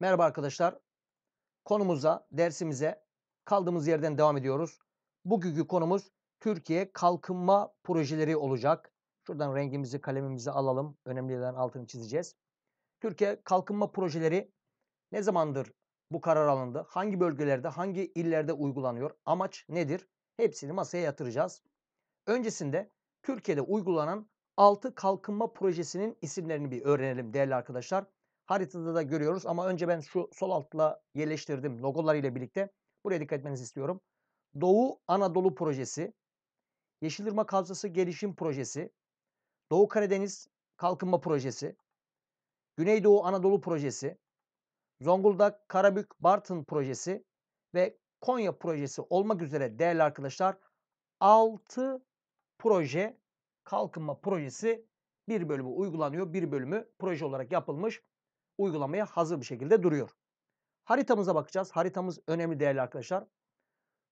Merhaba arkadaşlar. Konumuza, dersimize kaldığımız yerden devam ediyoruz. Bugünkü konumuz Türkiye kalkınma projeleri olacak. Şuradan rengimizi, kalemimizi alalım. önemli olan altını çizeceğiz. Türkiye kalkınma projeleri ne zamandır bu karar alındı? Hangi bölgelerde, hangi illerde uygulanıyor? Amaç nedir? Hepsini masaya yatıracağız. Öncesinde Türkiye'de uygulanan 6 kalkınma projesinin isimlerini bir öğrenelim değerli arkadaşlar. Haritada da görüyoruz ama önce ben şu sol altla yerleştirdim logolarıyla birlikte. Buraya dikkat etmenizi istiyorum. Doğu Anadolu Projesi, Yeşilırmak Kavzası Gelişim Projesi, Doğu Karadeniz Kalkınma Projesi, Güneydoğu Anadolu Projesi, Zonguldak Karabük Bartın Projesi ve Konya Projesi olmak üzere değerli arkadaşlar 6 proje kalkınma projesi bir bölümü uygulanıyor. Bir bölümü proje olarak yapılmış uygulamaya hazır bir şekilde duruyor. Haritamıza bakacağız. Haritamız önemli değerli arkadaşlar.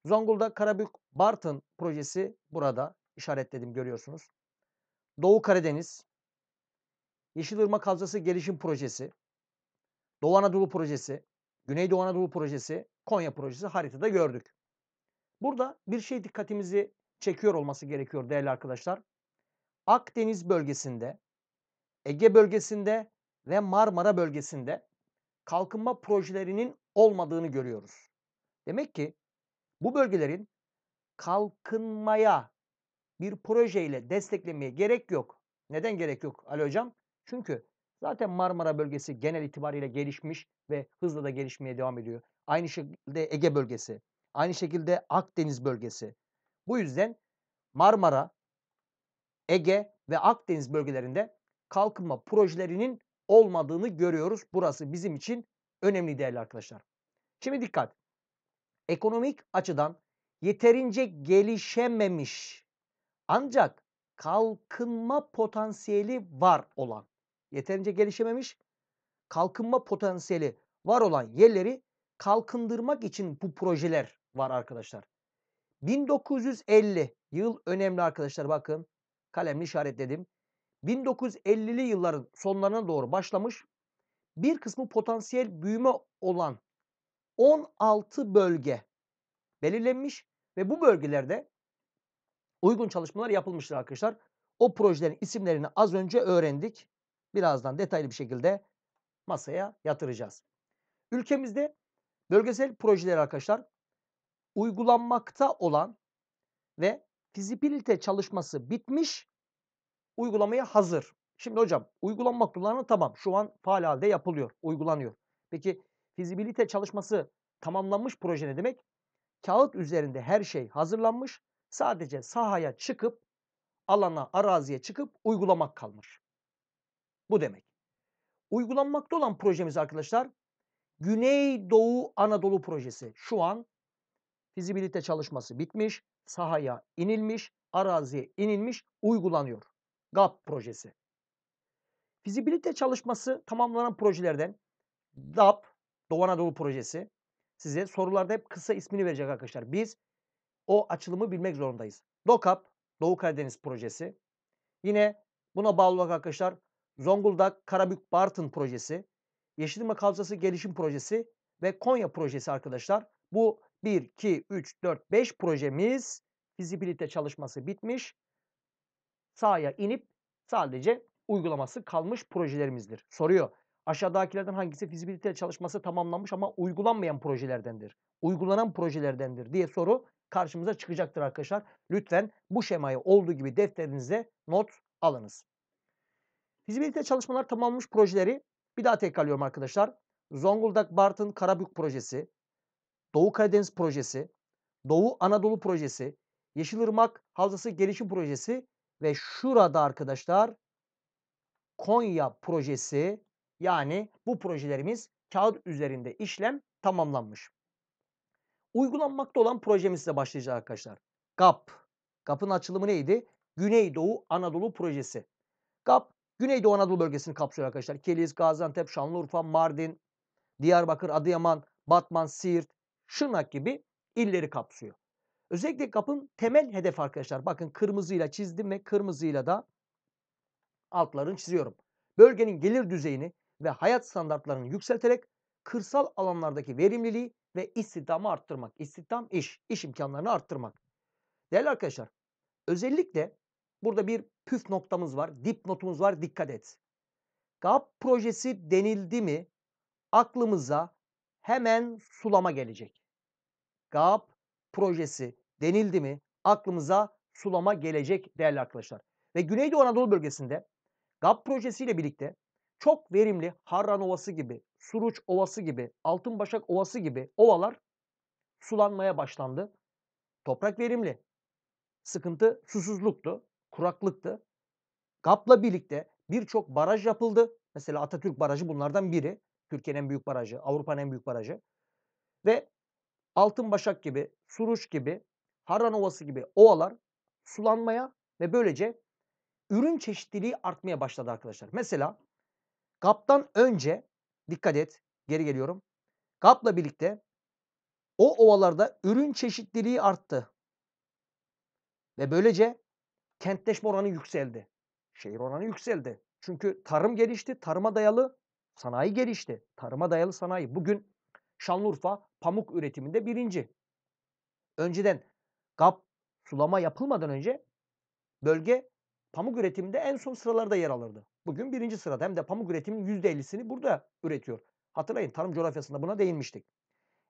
Zonguldak Karabük Bartın projesi burada işaretledim görüyorsunuz. Doğu Karadeniz, Yeşilırmak Havzası Gelişim Projesi, Doğu Anadolu Projesi, Güneydoğu Anadolu Projesi, Konya Projesi haritada gördük. Burada bir şey dikkatimizi çekiyor olması gerekiyor değerli arkadaşlar. Akdeniz bölgesinde, Ege bölgesinde ve Marmara bölgesinde kalkınma projelerinin olmadığını görüyoruz. Demek ki bu bölgelerin kalkınmaya bir projeyle desteklemeye gerek yok. Neden gerek yok Ali Hocam? Çünkü zaten Marmara bölgesi genel itibariyle gelişmiş ve hızla da gelişmeye devam ediyor. Aynı şekilde Ege bölgesi, aynı şekilde Akdeniz bölgesi. Bu yüzden Marmara, Ege ve Akdeniz bölgelerinde kalkınma projelerinin olmadığını görüyoruz. Burası bizim için önemli değerli arkadaşlar. Şimdi dikkat. Ekonomik açıdan yeterince gelişememiş ancak kalkınma potansiyeli var olan, yeterince gelişememiş kalkınma potansiyeli var olan yerleri kalkındırmak için bu projeler var arkadaşlar. 1950 yıl önemli arkadaşlar bakın kalemli işaretledim. 1950'li yılların sonlarına doğru başlamış. Bir kısmı potansiyel büyüme olan 16 bölge belirlenmiş ve bu bölgelerde uygun çalışmalar yapılmıştır arkadaşlar. O projelerin isimlerini az önce öğrendik. Birazdan detaylı bir şekilde masaya yatıracağız. Ülkemizde bölgesel projeler arkadaşlar uygulanmakta olan ve fizibilite çalışması bitmiş uygulamaya hazır. Şimdi hocam uygulanmak kullanımı tamam şu an faal halde yapılıyor, uygulanıyor. Peki fizibilite çalışması tamamlanmış proje ne demek? Kağıt üzerinde her şey hazırlanmış. Sadece sahaya çıkıp alana, araziye çıkıp uygulamak kalmış. Bu demek. Uygulanmakta olan projemiz arkadaşlar Güneydoğu Anadolu projesi. Şu an fizibilite çalışması bitmiş, sahaya inilmiş, araziye inilmiş, uygulanıyor. GAP projesi. Fizibilite çalışması tamamlanan projelerden DAP, Doğu Anadolu projesi size sorularda hep kısa ismini verecek arkadaşlar. Biz o açılımı bilmek zorundayız. DOKAP, Doğu Karadeniz projesi. Yine buna bağlı olarak arkadaşlar Zonguldak, Karabük, Bartın projesi, Yeşilme Kalçası Gelişim Projesi ve Konya projesi arkadaşlar. Bu 1, 2, 3, 4, 5 projemiz fizibilite çalışması bitmiş sahaya inip sadece uygulaması kalmış projelerimizdir. Soruyor. Aşağıdakilerden hangisi fizibilite çalışması tamamlanmış ama uygulanmayan projelerdendir? Uygulanan projelerdendir diye soru karşımıza çıkacaktır arkadaşlar. Lütfen bu şemayı olduğu gibi defterinize not alınız. Fizibilite çalışmalar tamamlanmış projeleri bir daha tekrarlıyorum arkadaşlar. Zonguldak Bartın Karabük projesi, Doğu Karadeniz projesi, Doğu Anadolu projesi, Yeşilırmak Havzası Gelişim projesi ve şurada arkadaşlar Konya projesi yani bu projelerimiz kağıt üzerinde işlem tamamlanmış. Uygulanmakta olan projemizle başlayacağız arkadaşlar. GAP. GAP'ın açılımı neydi? Güneydoğu Anadolu Projesi. GAP, Güneydoğu Anadolu bölgesini kapsıyor arkadaşlar. Kilis, Gaziantep, Şanlıurfa, Mardin, Diyarbakır, Adıyaman, Batman, Siirt, Şırnak gibi illeri kapsıyor. Özellikle GAP'ın temel hedef arkadaşlar. Bakın kırmızıyla çizdim ve kırmızıyla da altlarını çiziyorum. Bölgenin gelir düzeyini ve hayat standartlarını yükselterek kırsal alanlardaki verimliliği ve istihdamı arttırmak. İstihdam iş, iş imkanlarını arttırmak. Değerli arkadaşlar, özellikle burada bir püf noktamız var, dip notumuz var, dikkat et. GAP projesi denildi mi aklımıza hemen sulama gelecek. GAP projesi denildi mi aklımıza sulama gelecek değerli arkadaşlar. Ve Güneydoğu Anadolu bölgesinde GAP projesiyle birlikte çok verimli Harran Ovası gibi, Suruç Ovası gibi, Altınbaşak Ovası gibi ovalar sulanmaya başlandı. Toprak verimli. Sıkıntı susuzluktu, kuraklıktı. GAP'la birlikte birçok baraj yapıldı. Mesela Atatürk Barajı bunlardan biri. Türkiye'nin en büyük barajı, Avrupa'nın en büyük barajı. Ve Altınbaşak gibi, Suruç gibi, Harran Ovası gibi ovalar sulanmaya ve böylece ürün çeşitliliği artmaya başladı arkadaşlar. Mesela GAP'tan önce dikkat et geri geliyorum. GAP'la birlikte o ovalarda ürün çeşitliliği arttı. Ve böylece kentleşme oranı yükseldi. Şehir oranı yükseldi. Çünkü tarım gelişti. Tarıma dayalı sanayi gelişti. Tarıma dayalı sanayi. Bugün Şanlıurfa pamuk üretiminde birinci. Önceden GAP sulama yapılmadan önce bölge pamuk üretiminde en son sıralarda yer alırdı. Bugün birinci sırada hem de pamuk üretiminin %50'sini burada üretiyor. Hatırlayın tarım coğrafyasında buna değinmiştik.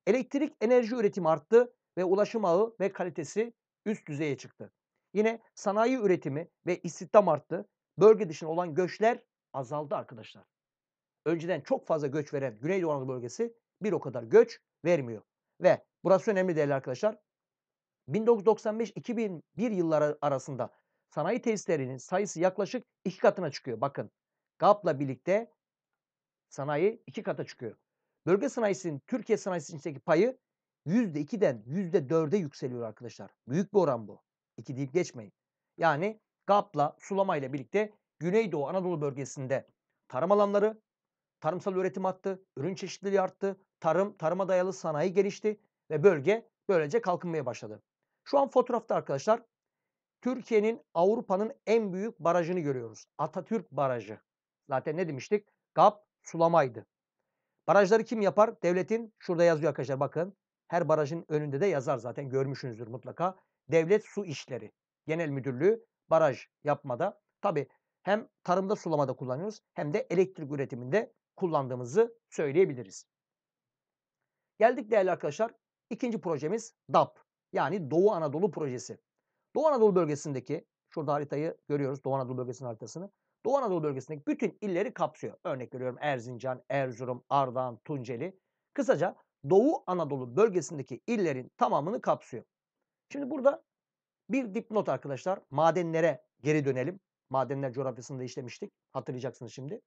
Elektrik enerji üretimi arttı ve ulaşım ağı ve kalitesi üst düzeye çıktı. Yine sanayi üretimi ve istihdam arttı. Bölge dışına olan göçler azaldı arkadaşlar. Önceden çok fazla göç veren Güneydoğu Anadolu bölgesi bir o kadar göç vermiyor. Ve burası önemli değerli arkadaşlar. 1995-2001 yılları arasında sanayi tesislerinin sayısı yaklaşık iki katına çıkıyor. Bakın GAP'la birlikte sanayi iki kata çıkıyor. Bölge sanayisinin Türkiye sanayisinin içindeki payı %2'den %4'e yükseliyor arkadaşlar. Büyük bir oran bu. 2 deyip geçmeyin. Yani GAP'la sulama ile birlikte Güneydoğu Anadolu bölgesinde tarım alanları, tarımsal üretim arttı, ürün çeşitliliği arttı, tarım, tarıma dayalı sanayi gelişti ve bölge böylece kalkınmaya başladı. Şu an fotoğrafta arkadaşlar Türkiye'nin Avrupa'nın en büyük barajını görüyoruz. Atatürk Barajı. Zaten ne demiştik? GAP sulamaydı. Barajları kim yapar? Devletin şurada yazıyor arkadaşlar bakın. Her barajın önünde de yazar zaten görmüşsünüzdür mutlaka. Devlet Su İşleri Genel Müdürlüğü baraj yapmada. Tabi hem tarımda sulamada kullanıyoruz hem de elektrik üretiminde kullandığımızı söyleyebiliriz. Geldik değerli arkadaşlar İkinci projemiz DAP yani Doğu Anadolu projesi. Doğu Anadolu bölgesindeki şurada haritayı görüyoruz Doğu Anadolu bölgesinin haritasını. Doğu Anadolu bölgesindeki bütün illeri kapsıyor. Örnek veriyorum Erzincan, Erzurum, Ardahan, Tunceli. Kısaca Doğu Anadolu bölgesindeki illerin tamamını kapsıyor. Şimdi burada bir dipnot arkadaşlar. Madenlere geri dönelim. Madenler coğrafyasında işlemiştik. Hatırlayacaksınız şimdi.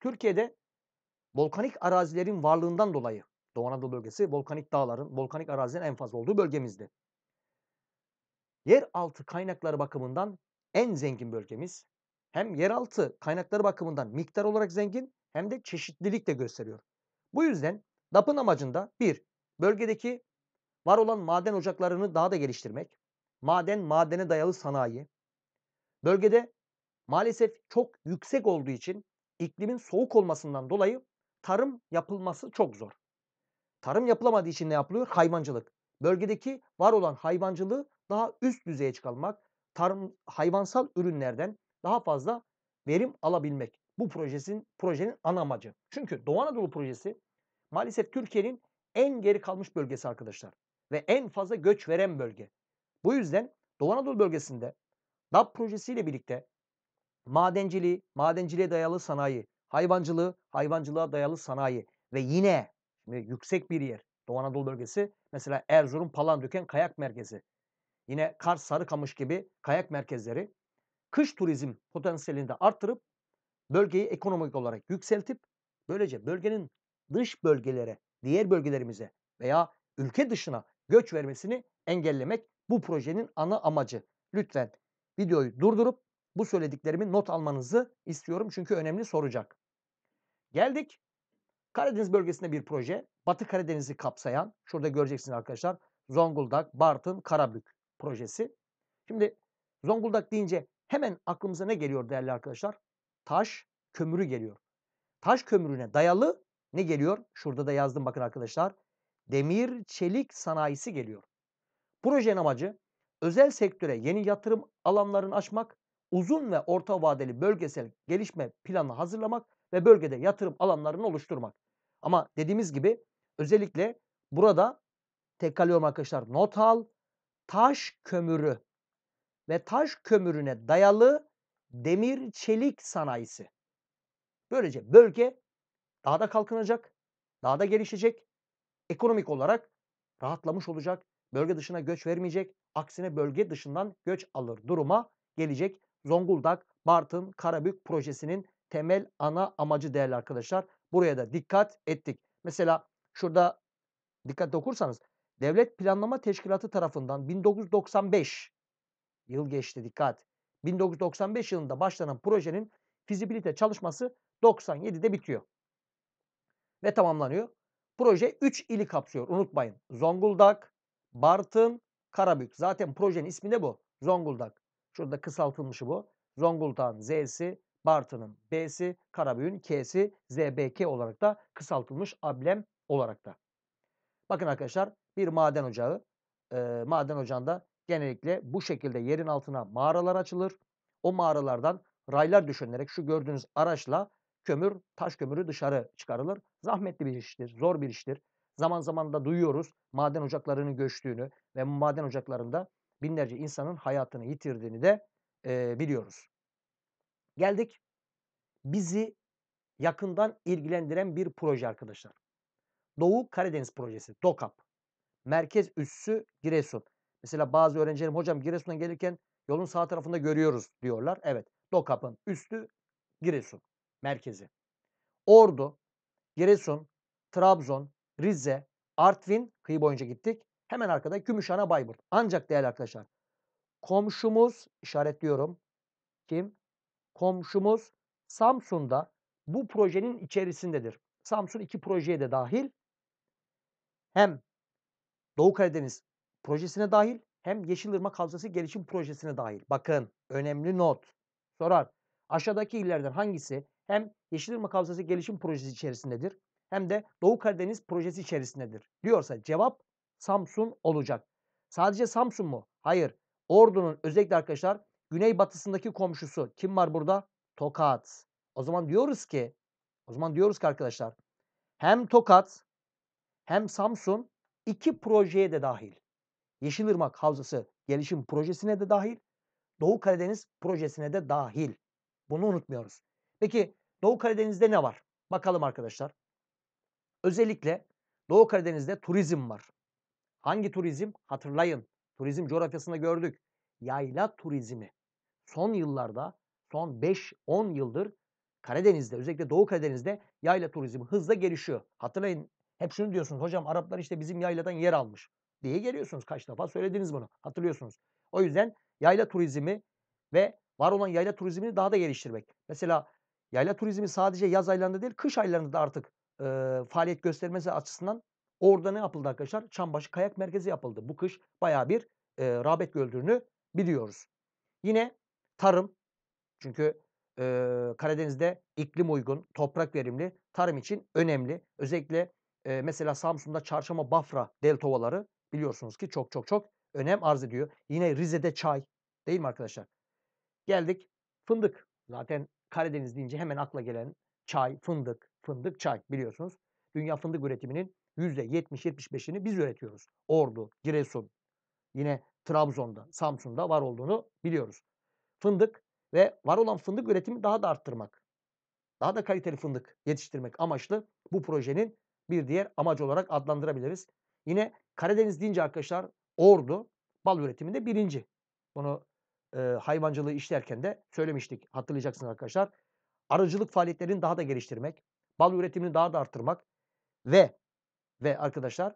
Türkiye'de volkanik arazilerin varlığından dolayı Doğu Anadolu bölgesi volkanik dağların, volkanik arazinin en fazla olduğu bölgemizdi. Yeraltı kaynakları bakımından en zengin bölgemiz. Hem yeraltı kaynakları bakımından miktar olarak zengin hem de çeşitlilik de gösteriyor. Bu yüzden DAP'ın amacında bir, bölgedeki var olan maden ocaklarını daha da geliştirmek, maden madene dayalı sanayi, bölgede maalesef çok yüksek olduğu için iklimin soğuk olmasından dolayı tarım yapılması çok zor. Tarım yapılamadığı için ne yapılıyor? Hayvancılık. Bölgedeki var olan hayvancılığı daha üst düzeye çıkarmak, tarım hayvansal ürünlerden daha fazla verim alabilmek. Bu projesin projenin ana amacı. Çünkü Doğu Anadolu projesi maalesef Türkiye'nin en geri kalmış bölgesi arkadaşlar ve en fazla göç veren bölge. Bu yüzden Doğu Anadolu bölgesinde DAP projesiyle birlikte madenciliği, madenciliğe dayalı sanayi, hayvancılığı, hayvancılığa dayalı sanayi ve yine Şimdi yüksek bir yer. Doğu Anadolu bölgesi. Mesela Erzurum, Palandöken kayak merkezi. Yine Kars, Sarıkamış gibi kayak merkezleri kış turizm potansiyelini de artırıp bölgeyi ekonomik olarak yükseltip böylece bölgenin dış bölgelere, diğer bölgelerimize veya ülke dışına göç vermesini engellemek bu projenin ana amacı. Lütfen videoyu durdurup bu söylediklerimi not almanızı istiyorum çünkü önemli soracak. Geldik Karadeniz bölgesinde bir proje. Batı Karadeniz'i kapsayan, şurada göreceksiniz arkadaşlar. Zonguldak, Bartın, Karabük projesi. Şimdi Zonguldak deyince hemen aklımıza ne geliyor değerli arkadaşlar? Taş kömürü geliyor. Taş kömürüne dayalı ne geliyor? Şurada da yazdım bakın arkadaşlar. Demir çelik sanayisi geliyor. Projenin amacı özel sektöre yeni yatırım alanlarını açmak, uzun ve orta vadeli bölgesel gelişme planı hazırlamak ve bölgede yatırım alanlarını oluşturmak. Ama dediğimiz gibi özellikle burada tekrarlıyorum arkadaşlar. Not al. Taş kömürü ve taş kömürüne dayalı demir çelik sanayisi. Böylece bölge daha da kalkınacak, daha da gelişecek, ekonomik olarak rahatlamış olacak, bölge dışına göç vermeyecek, aksine bölge dışından göç alır duruma gelecek. Zonguldak, Bartın, Karabük projesinin temel ana amacı değerli arkadaşlar. Buraya da dikkat ettik. Mesela şurada dikkat okursanız Devlet Planlama Teşkilatı tarafından 1995 yıl geçti dikkat. 1995 yılında başlanan projenin fizibilite çalışması 97'de bitiyor. Ve tamamlanıyor. Proje 3 ili kapsıyor unutmayın. Zonguldak, Bartın, Karabük. Zaten projenin ismi de bu. Zonguldak. Şurada kısaltılmışı bu. Zonguldak'ın Z'si, Bartın'ın B'si, Karabüyün K'si, ZBK olarak da kısaltılmış ablem olarak da. Bakın arkadaşlar bir maden ocağı. E, maden ocağında genellikle bu şekilde yerin altına mağaralar açılır. O mağaralardan raylar düşünerek şu gördüğünüz araçla kömür, taş kömürü dışarı çıkarılır. Zahmetli bir iştir, zor bir iştir. Zaman zaman da duyuyoruz maden ocaklarının göçtüğünü ve maden ocaklarında binlerce insanın hayatını yitirdiğini de e, biliyoruz. Geldik bizi yakından ilgilendiren bir proje arkadaşlar. Doğu Karadeniz projesi DOKAP. Merkez üssü Giresun. Mesela bazı öğrencilerim hocam Giresun'a gelirken yolun sağ tarafında görüyoruz diyorlar. Evet DOKAP'ın üstü Giresun merkezi. Ordu, Giresun, Trabzon, Rize, Artvin kıyı boyunca gittik. Hemen arkada Gümüşhane Bayburt. Ancak değerli arkadaşlar komşumuz işaretliyorum. Kim? komşumuz Samsun'da bu projenin içerisindedir. Samsun iki projeye de dahil. Hem Doğu Karadeniz projesine dahil hem Yeşilırmak Havzası Gelişim Projesi'ne dahil. Bakın önemli not. Sorar. Aşağıdaki illerden hangisi hem Yeşilırmak Havzası Gelişim Projesi içerisindedir hem de Doğu Karadeniz Projesi içerisindedir. Diyorsa cevap Samsun olacak. Sadece Samsun mu? Hayır. Ordu'nun özellikle arkadaşlar güneybatısındaki komşusu kim var burada? Tokat. O zaman diyoruz ki o zaman diyoruz ki arkadaşlar hem Tokat hem Samsun iki projeye de dahil. Yeşilırmak Havzası gelişim projesine de dahil. Doğu Karadeniz projesine de dahil. Bunu unutmuyoruz. Peki Doğu Karadeniz'de ne var? Bakalım arkadaşlar. Özellikle Doğu Karadeniz'de turizm var. Hangi turizm? Hatırlayın. Turizm coğrafyasında gördük. Yayla turizmi son yıllarda, son 5-10 yıldır Karadeniz'de, özellikle Doğu Karadeniz'de yayla turizmi hızla gelişiyor. Hatırlayın hep şunu diyorsunuz hocam Araplar işte bizim yayladan yer almış diye geliyorsunuz. Kaç defa söylediniz bunu hatırlıyorsunuz. O yüzden yayla turizmi ve var olan yayla turizmini daha da geliştirmek. Mesela yayla turizmi sadece yaz aylarında değil kış aylarında da artık e, faaliyet göstermesi açısından orada ne yapıldı arkadaşlar? Çambaşı Kayak Merkezi yapıldı. Bu kış baya bir e, rağbet gördüğünü biliyoruz. Yine tarım çünkü e, Karadeniz'de iklim uygun, toprak verimli, tarım için önemli. Özellikle e, mesela Samsun'da Çarşamba Bafra deltovaları biliyorsunuz ki çok çok çok önem arz ediyor. Yine Rize'de çay değil mi arkadaşlar? Geldik fındık. Zaten Karadeniz deyince hemen akla gelen çay, fındık, fındık, çay biliyorsunuz. Dünya fındık üretiminin %70-75'ini biz üretiyoruz. Ordu, Giresun, yine Trabzon'da, Samsun'da var olduğunu biliyoruz fındık ve var olan fındık üretimi daha da arttırmak. Daha da kaliteli fındık yetiştirmek amaçlı bu projenin bir diğer amacı olarak adlandırabiliriz. Yine Karadeniz deyince arkadaşlar Ordu bal üretiminde birinci. Bunu e, hayvancılığı işlerken de söylemiştik hatırlayacaksınız arkadaşlar. Arıcılık faaliyetlerini daha da geliştirmek, bal üretimini daha da arttırmak ve ve arkadaşlar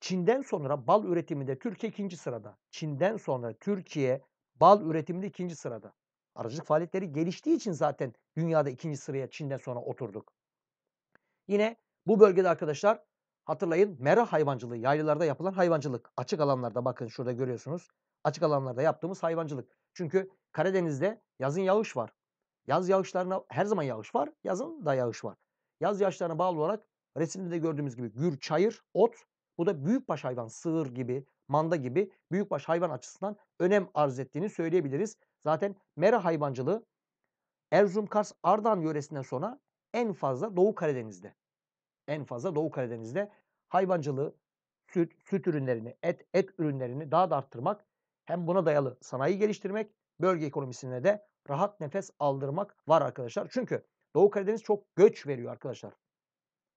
Çin'den sonra bal üretiminde Türkiye ikinci sırada. Çin'den sonra Türkiye Bal üretiminde ikinci sırada. Aracılık faaliyetleri geliştiği için zaten dünyada ikinci sıraya Çin'den sonra oturduk. Yine bu bölgede arkadaşlar hatırlayın mera hayvancılığı, yaylalarda yapılan hayvancılık. Açık alanlarda bakın şurada görüyorsunuz. Açık alanlarda yaptığımız hayvancılık. Çünkü Karadeniz'de yazın yağış var. Yaz yağışlarına her zaman yağış var. Yazın da yağış var. Yaz yağışlarına bağlı olarak resimde de gördüğümüz gibi gür, çayır, ot. Bu da büyükbaş hayvan, sığır gibi, manda gibi büyükbaş hayvan açısından önem arz ettiğini söyleyebiliriz. Zaten mera hayvancılığı Erzurum, Kars, Ardahan yöresinden sonra en fazla Doğu Karadeniz'de. En fazla Doğu Karadeniz'de hayvancılığı, süt, süt ürünlerini, et, et ürünlerini daha da arttırmak hem buna dayalı sanayi geliştirmek, bölge ekonomisine de rahat nefes aldırmak var arkadaşlar. Çünkü Doğu Karadeniz çok göç veriyor arkadaşlar.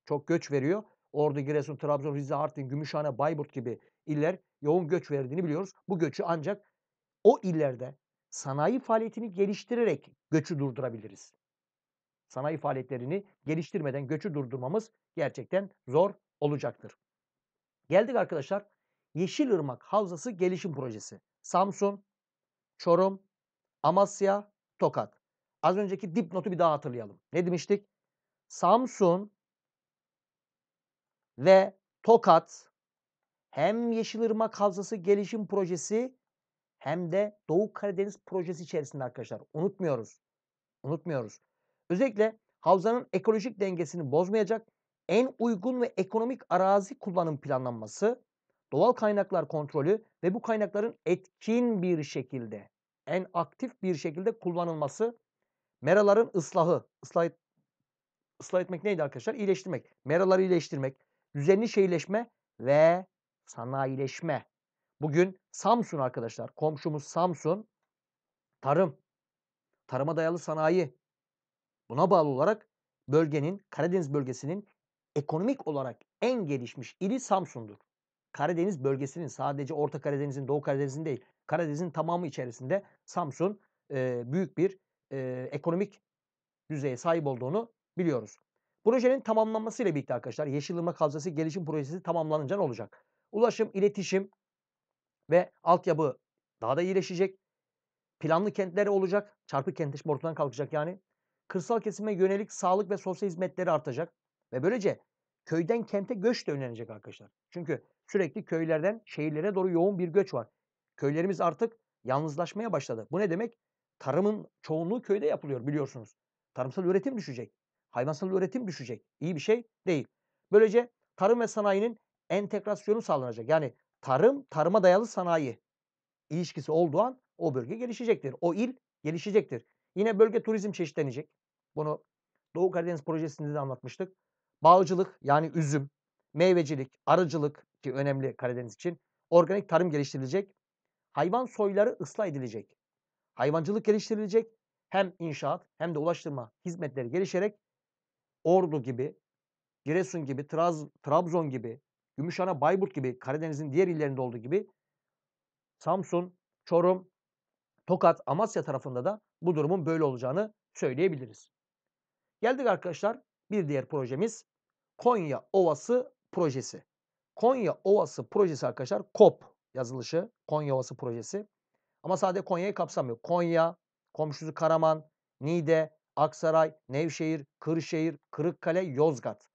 Çok göç veriyor. Ordu, Giresun, Trabzon, Rize, Artvin, Gümüşhane, Bayburt gibi iller yoğun göç verdiğini biliyoruz. Bu göçü ancak o illerde sanayi faaliyetini geliştirerek göçü durdurabiliriz. Sanayi faaliyetlerini geliştirmeden göçü durdurmamız gerçekten zor olacaktır. Geldik arkadaşlar Yeşil Yeşilırmak Havzası Gelişim Projesi. Samsun, Çorum, Amasya, Tokat. Az önceki dipnotu bir daha hatırlayalım. Ne demiştik? Samsun, ve Tokat hem Yeşilırmak Havzası Gelişim Projesi hem de Doğu Karadeniz Projesi içerisinde arkadaşlar. Unutmuyoruz. Unutmuyoruz. Özellikle havzanın ekolojik dengesini bozmayacak en uygun ve ekonomik arazi kullanım planlanması, doğal kaynaklar kontrolü ve bu kaynakların etkin bir şekilde, en aktif bir şekilde kullanılması, meraların ıslahı ıslah, ıslah etmek neydi arkadaşlar? İyileştirmek, meraları iyileştirmek, düzenli şehirleşme ve sanayileşme. Bugün Samsun arkadaşlar, komşumuz Samsun, tarım, tarıma dayalı sanayi. Buna bağlı olarak bölgenin, Karadeniz bölgesinin ekonomik olarak en gelişmiş ili Samsun'dur. Karadeniz bölgesinin sadece Orta Karadeniz'in, Doğu Karadeniz'in değil, Karadeniz'in tamamı içerisinde Samsun e, büyük bir e, ekonomik düzeye sahip olduğunu biliyoruz. Projenin tamamlanmasıyla birlikte arkadaşlar Yeşilırmak Havzası gelişim projesi tamamlanınca ne olacak? Ulaşım, iletişim ve altyapı daha da iyileşecek. Planlı kentler olacak. Çarpık kentleşme ortadan kalkacak yani. Kırsal kesime yönelik sağlık ve sosyal hizmetleri artacak. Ve böylece köyden kente göç de önlenecek arkadaşlar. Çünkü sürekli köylerden şehirlere doğru yoğun bir göç var. Köylerimiz artık yalnızlaşmaya başladı. Bu ne demek? Tarımın çoğunluğu köyde yapılıyor biliyorsunuz. Tarımsal üretim düşecek. Hayvansal üretim düşecek. İyi bir şey değil. Böylece tarım ve sanayinin entegrasyonu sağlanacak. Yani tarım, tarıma dayalı sanayi ilişkisi olduğu an o bölge gelişecektir. O il gelişecektir. Yine bölge turizm çeşitlenecek. Bunu Doğu Karadeniz projesinde de anlatmıştık. Bağcılık yani üzüm, meyvecilik, arıcılık ki önemli Karadeniz için. Organik tarım geliştirilecek. Hayvan soyları ıslah edilecek. Hayvancılık geliştirilecek. Hem inşaat hem de ulaştırma hizmetleri gelişerek Ordu gibi, Giresun gibi, Traz, Trabzon gibi, Gümüşhane, Bayburt gibi Karadeniz'in diğer illerinde olduğu gibi Samsun, Çorum, Tokat, Amasya tarafında da bu durumun böyle olacağını söyleyebiliriz. Geldik arkadaşlar bir diğer projemiz Konya Ovası projesi. Konya Ovası projesi arkadaşlar KOP yazılışı Konya Ovası projesi. Ama sadece Konya'yı kapsamıyor. Konya, komşusu Karaman, Niğde, Aksaray, Nevşehir, Kırşehir, Kırıkkale, Yozgat.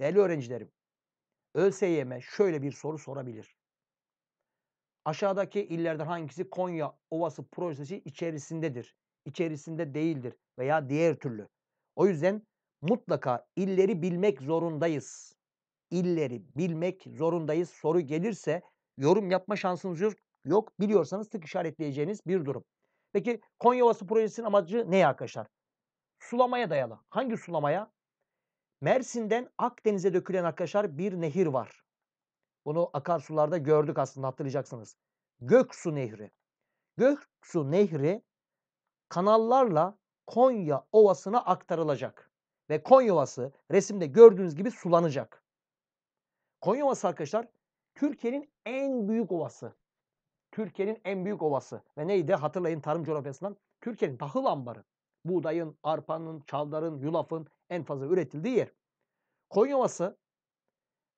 Değerli öğrencilerim, ÖSYM şöyle bir soru sorabilir. Aşağıdaki illerden hangisi Konya Ovası projesi içerisindedir, İçerisinde değildir veya diğer türlü. O yüzden mutlaka illeri bilmek zorundayız. İlleri bilmek zorundayız. Soru gelirse yorum yapma şansınız yok. yok. Biliyorsanız tık işaretleyeceğiniz bir durum. Peki Konya Ovası projesinin amacı ne arkadaşlar? Sulamaya dayalı. Hangi sulamaya? Mersin'den Akdeniz'e dökülen arkadaşlar bir nehir var. Bunu akarsularda gördük aslında hatırlayacaksınız. Göksu Nehri. Göksu Nehri kanallarla Konya Ovası'na aktarılacak. Ve Konya Ovası resimde gördüğünüz gibi sulanacak. Konya Ovası arkadaşlar Türkiye'nin en büyük ovası. Türkiye'nin en büyük ovası. Ve neydi hatırlayın tarım coğrafyasından. Türkiye'nin tahıl ambarı buğdayın, arpanın, çaldarın, yulafın en fazla üretildiği yer. Konya Ovası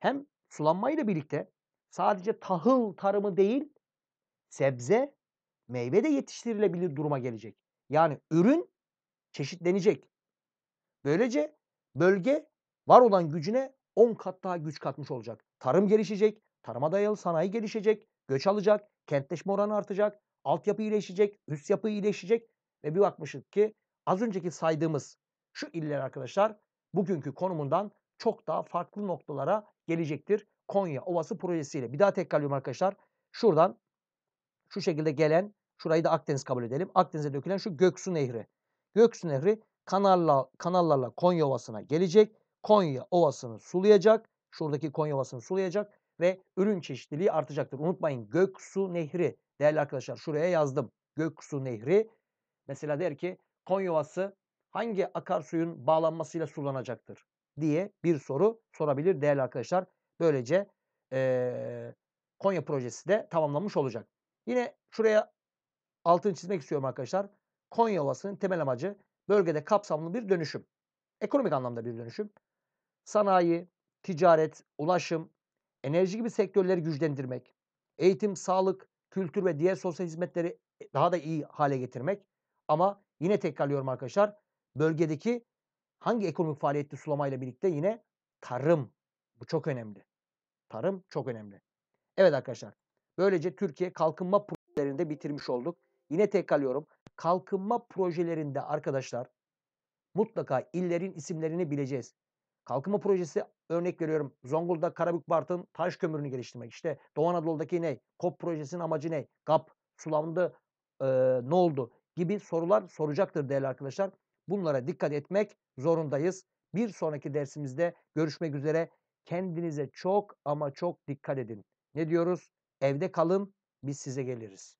hem sulanmayla birlikte sadece tahıl tarımı değil, sebze, meyve de yetiştirilebilir duruma gelecek. Yani ürün çeşitlenecek. Böylece bölge var olan gücüne 10 kat daha güç katmış olacak. Tarım gelişecek, tarıma dayalı sanayi gelişecek, göç alacak, kentleşme oranı artacak, altyapı iyileşecek, üst yapı iyileşecek ve bir bakmışız ki az önceki saydığımız şu iller arkadaşlar bugünkü konumundan çok daha farklı noktalara gelecektir. Konya Ovası projesiyle. Bir daha tekrarlıyorum arkadaşlar. Şuradan şu şekilde gelen şurayı da Akdeniz kabul edelim. Akdeniz'e dökülen şu Göksu Nehri. Göksu Nehri kanalla, kanallarla Konya Ovası'na gelecek. Konya Ovası'nı sulayacak. Şuradaki Konya Ovası'nı sulayacak ve ürün çeşitliliği artacaktır. Unutmayın Göksu Nehri değerli arkadaşlar şuraya yazdım. Göksu Nehri mesela der ki Konya hangi akarsuyun bağlanmasıyla sulanacaktır diye bir soru sorabilir değerli arkadaşlar. Böylece e, Konya projesi de tamamlanmış olacak. Yine şuraya altını çizmek istiyorum arkadaşlar. Konya Ovası'nın temel amacı bölgede kapsamlı bir dönüşüm. Ekonomik anlamda bir dönüşüm. Sanayi, ticaret, ulaşım, enerji gibi sektörleri güçlendirmek, eğitim, sağlık, kültür ve diğer sosyal hizmetleri daha da iyi hale getirmek ama Yine tekrarlıyorum arkadaşlar. Bölgedeki hangi ekonomik faaliyette sulamayla birlikte yine tarım. Bu çok önemli. Tarım çok önemli. Evet arkadaşlar. Böylece Türkiye kalkınma projelerinde bitirmiş olduk. Yine tekrarlıyorum. Kalkınma projelerinde arkadaşlar mutlaka illerin isimlerini bileceğiz. Kalkınma projesi örnek veriyorum. Zonguldak, Karabük, Bartın taş kömürünü geliştirmek. İşte Doğu Anadolu'daki ne? KOP projesinin amacı ne? GAP, Sulandı, e, ne oldu? gibi sorular soracaktır değerli arkadaşlar. Bunlara dikkat etmek zorundayız. Bir sonraki dersimizde görüşmek üzere. Kendinize çok ama çok dikkat edin. Ne diyoruz? Evde kalın, biz size geliriz.